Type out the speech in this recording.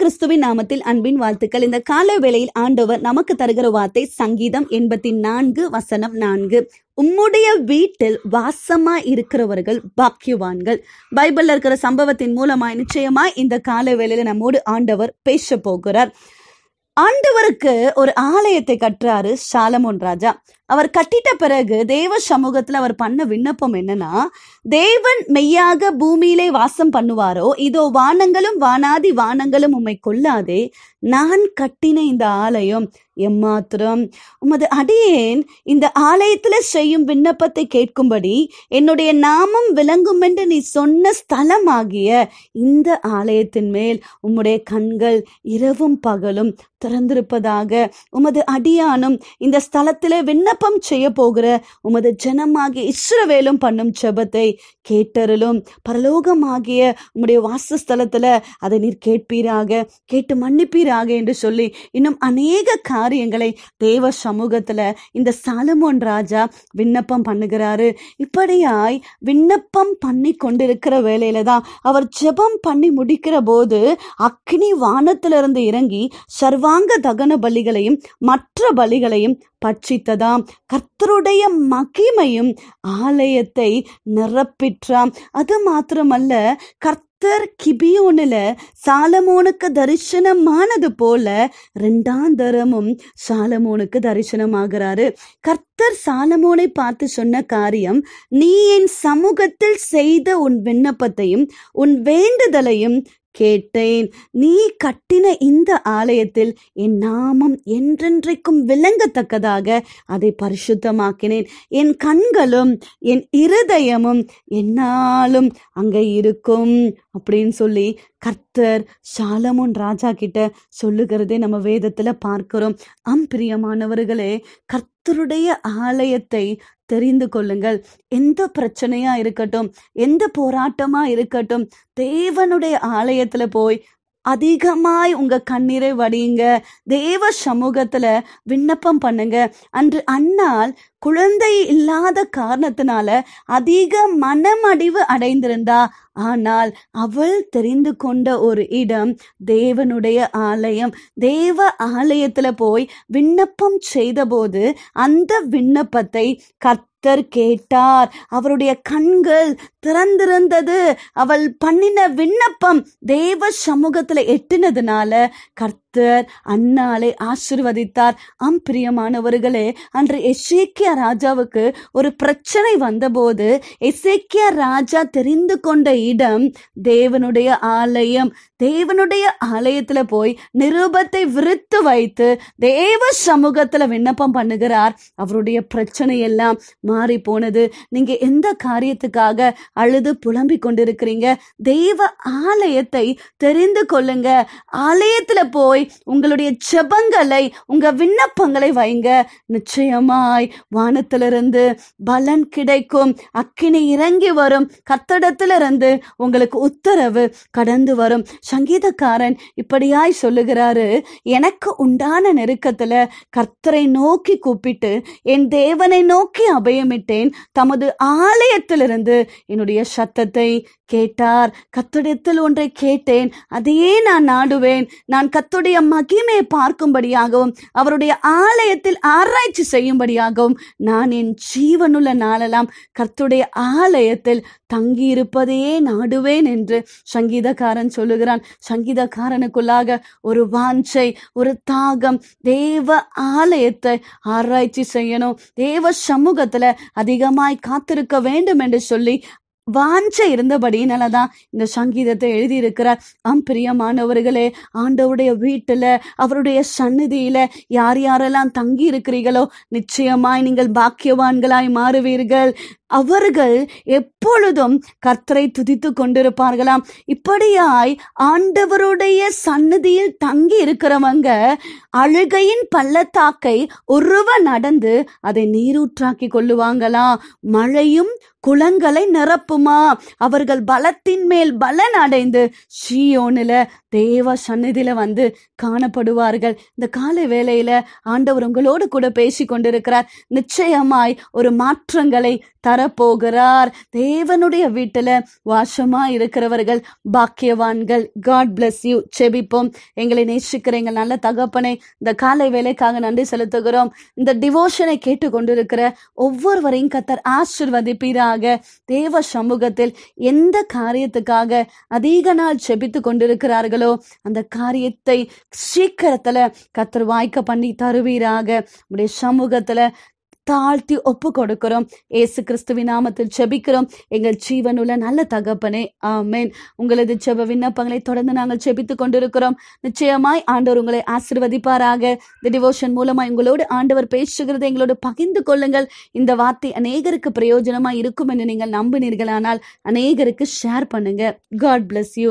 கிறிஸ்துவின் நாமத்தில் அன்பின் வாழ்த்துக்கள் இந்த கால வேளையில் ஆண்டவர் நமக்கு தருகிற வார்த்தை சங்கீதம் எண்பத்தி நான்கு வசனம் நான்கு உம்முடைய வீட்டில் வாசமா இருக்கிறவர்கள் பாக்கியவான்கள் பைபிள்ல இருக்கிற சம்பவத்தின் மூலமா நிச்சயமா இந்த கால வேளையில நம்மோடு ஆண்டவர் பேச போகிறார் ஆண்டவருக்கு ஒரு ஆலயத்தை கற்றாரு சாலமோன் ராஜா அவர் கட்டிட்ட பிறகு தேவ சமூகத்துல அவர் பண்ண விண்ணப்பம் என்னன்னா தேவன் மெய்யாக பூமியிலே வாசம் பண்ணுவாரோ இதோ வானங்களும் வானாதி வானங்களும் உம்மை கொள்ளாதே நான் கட்டின இந்த ஆலயம் எம்மாத்திரம் உமது அடியேன் இந்த ஆலயத்துல செய்யும் விண்ணப்பத்தை கேட்கும்படி என்னுடைய நாமம் விளங்கும் என்று நீ சொன்ன ஸ்தலமாகிய இந்த ஆலயத்தின் மேல் உம்முடைய கண்கள் இரவும் பகலும் திறந்திருப்பதாக உமது அடியானும் இந்த ஸ்தலத்திலே விண்ணப்ப விண்ணப்பம் செய்ய போகிற உமது ஜனமாகிய இஸ்ரவேலும் பண்ணும் ஜெபத்தை கேட்டருளும் பரலோகமாகிய உம்முடைய வாசஸ்தலத்துல அதை நீர் கேட்பீராக கேட்டு மன்னிப்பீராக என்று சொல்லி இன்னும் அநேக காரியங்களை தேவ சமூகத்துல இந்த சாலமோன் ராஜா விண்ணப்பம் பண்ணுகிறாரு இப்படியாய் விண்ணப்பம் பண்ணி கொண்டிருக்கிற வேலையில தான் அவர் ஜெபம் பண்ணி முடிக்கிற போது அக்னி வானத்திலிருந்து இறங்கி சர்வாங்க தகன பலிகளையும் மற்ற பலிகளையும் பட்சித்ததாம் கர்த்தருடைய மகிமையும் ஆலயத்தை நிரப்பிற்றாம் அது மாத்திரமல்ல கர்த்த கர்த்தர் கிபியோனில் சாலமோனுக்கு தரிசனமானது போல ரெண்டாம் தரமும் சாலமோனுக்கு தரிசனமாகிறாரு கர்த்தர் சாலமோனை பார்த்து சொன்ன காரியம் நீ என் சமூகத்தில் செய்த உன் விண்ணப்பத்தையும் உன் வேண்டுதலையும் கேட்டேன் நீ கட்டின இந்த ஆலயத்தில் என் நாமம் என்றென்றைக்கும் விளங்கத்தக்கதாக அதை பரிசுத்தமாக்கினேன் என் கண்களும் என் இருதயமும் என்னாலும் அங்கே இருக்கும் அப்படின்னு சொல்லி கர்த்தர் சாலமுன் ராஜா கிட்ட சொல்லுகிறதே நம்ம வேதத்துல பார்க்கிறோம் அம் பிரியமானவர்களே கர்த்தருடைய ஆலயத்தை தெரிந்து கொள்ளுங்கள் எந்த பிரச்சனையா இருக்கட்டும் எந்த போராட்டமா இருக்கட்டும் தேவனுடைய ஆலயத்துல போய் அதிகமாய் உங்க கண்ணீரை வடியுங்க தேவ சமூகத்துல விண்ணப்பம் பண்ணுங்க அன்று அன்னால் குழந்தை இல்லாத காரணத்தினால அதிக மனமடிவு அடைந்திருந்தா ஆனால் அவள் தெரிந்து கொண்ட ஒரு இடம் தேவனுடைய ஆலயம் தேவ ஆலயத்துல போய் விண்ணப்பம் செய்தபோது அந்த விண்ணப்பத்தை கர்த்தர் கேட்டார் அவருடைய கண்கள் திறந்திருந்தது அவள் பண்ணின விண்ணப்பம் தேவ சமூகத்துல எட்டினதுனால கர்த்த கர்த்தர் அன்னாலை ஆசிர்வதித்தார் ஆம் பிரியமானவர்களே அன்று எசேக்கியா ராஜாவுக்கு ஒரு பிரச்சனை வந்தபோது எசேக்கியா ராஜா தெரிந்து கொண்ட இடம் தேவனுடைய ஆலயம் தேவனுடைய ஆலயத்துல போய் நிருபத்தை விருத்து வைத்து தேவ சமூகத்துல விண்ணப்பம் பண்ணுகிறார் அவருடைய பிரச்சனை எல்லாம் மாறி போனது நீங்க எந்த காரியத்துக்காக அழுது புலம்பிக் கொண்டிருக்கிறீங்க தெய்வ ஆலயத்தை தெரிந்து கொள்ளுங்க ஆலயத்துல போய் உங்களுடைய செபங்களை உங்க விண்ணப்பங்களை வைங்க நிச்சயமாய் வானத்திலிருந்து பலன் கிடைக்கும் அக்கினி இறங்கி வரும் கத்தடத்திலிருந்து உங்களுக்கு உத்தரவு கடந்து வரும் சங்கீதக்காரன் இப்படியாய் சொல்லுகிறாரு எனக்கு உண்டான நெருக்கத்துல கர்த்தரை நோக்கி கூப்பிட்டு என் தேவனை நோக்கி அபயமிட்டேன் தமது ஆலயத்திலிருந்து என்னுடைய சத்தத்தை கேட்டார் கத்தடத்தில் ஒன்றை கேட்டேன் அதையே நான் நாடுவேன் நான் கத்துடைய அவருடைய மகிமையை பார்க்கும்படியாகவும் அவருடைய ஆலயத்தில் ஆராய்ச்சி செய்யும்படியாகவும் நான் என் ஜீவனுள்ள நாளெல்லாம் கர்த்துடைய ஆலயத்தில் தங்கியிருப்பதையே நாடுவேன் என்று சங்கீதக்காரன் சொல்லுகிறான் சங்கீதக்காரனுக்குள்ளாக ஒரு வாஞ்சை ஒரு தாகம் தேவ ஆலயத்தை ஆராய்ச்சி செய்யணும் தேவ சமூகத்துல அதிகமாய் காத்திருக்க வேண்டும் என்று சொல்லி வாஞ்ச இருந்தபடியினால தான் இந்த சங்கீதத்தை எழுதியிருக்கிறார் ஆம் பிரியமானவர்களே ஆண்டவருடைய வீட்டில் அவருடைய சந்நிதியில யார் யாரெல்லாம் தங்கி இருக்கிறீர்களோ நிச்சயமாய் நீங்கள் பாக்கியவான்களாய் மாறுவீர்கள் அவர்கள் எப்பொழுதும் கர்த்தரை துதித்து கொண்டிருப்பார்களாம் இப்படியாய் ஆண்டவருடைய சன்னதியில் தங்கி இருக்கிறவங்க அழுகையின் பள்ளத்தாக்கை ஒருவ நடந்து அதை நீரூற்றாக்கி கொள்ளுவாங்களாம் மழையும் குளங்களை நிரப்புமா அவர்கள் பலத்தின் மேல் பலன் அடைந்து ஷியோனில் தேவ சன்னதியில் வந்து காணப்படுவார்கள் இந்த காலை வேளையில் ஆண்டவர் உங்களோடு கூட பேசி கொண்டிருக்கிறார் நிச்சயமாய் ஒரு மாற்றங்களை தரப்போகிறார் தேவனுடைய வீட்டில் வாசமா இருக்கிறவர்கள் பாக்கியவான்கள் காட் பிளஸ் யூ செபிப்போம் எங்களை நேசிக்கிற எங்கள் நல்ல தகப்பனை இந்த காலை வேலைக்காக நன்றி செலுத்துகிறோம் இந்த டிவோஷனை கேட்டுக்கொண்டிருக்கிற ஒவ்வொருவரையும் கத்தர் ஆசிர்வதிப்பீராக தேவ சமூகத்தில் எந்த காரியத்துக்காக அதிக நாள் செபித்து கொண்டிருக்கிறார்களோ அந்த காரியத்தை சீக்கிரத்தில் கத்தர் வாய்க்க பண்ணி தருவீராக நம்முடைய சமூகத்தில் தாழ்த்தி ஒப்பு கொடுக்கிறோம் ஏசு கிறிஸ்துவின் நாமத்தில் செபிக்கிறோம் எங்கள் ஜீவனுள்ள நல்ல தகப்பனே ஆமேன் உங்களது செப விண்ணப்பங்களை தொடர்ந்து நாங்கள் செபித்துக் கொண்டிருக்கிறோம் நிச்சயமாய் ஆண்டவர் உங்களை ஆசிர்வதிப்பாராக இந்த டிவோஷன் மூலமாய் உங்களோடு ஆண்டவர் பேசுகிறதை எங்களோடு பகிர்ந்து கொள்ளுங்கள் இந்த வார்த்தை அநேகருக்கு பிரயோஜனமா இருக்கும் என்று நீங்கள் நம்பினீர்களானால் அநேகருக்கு ஷேர் பண்ணுங்க காட் பிளஸ் யூ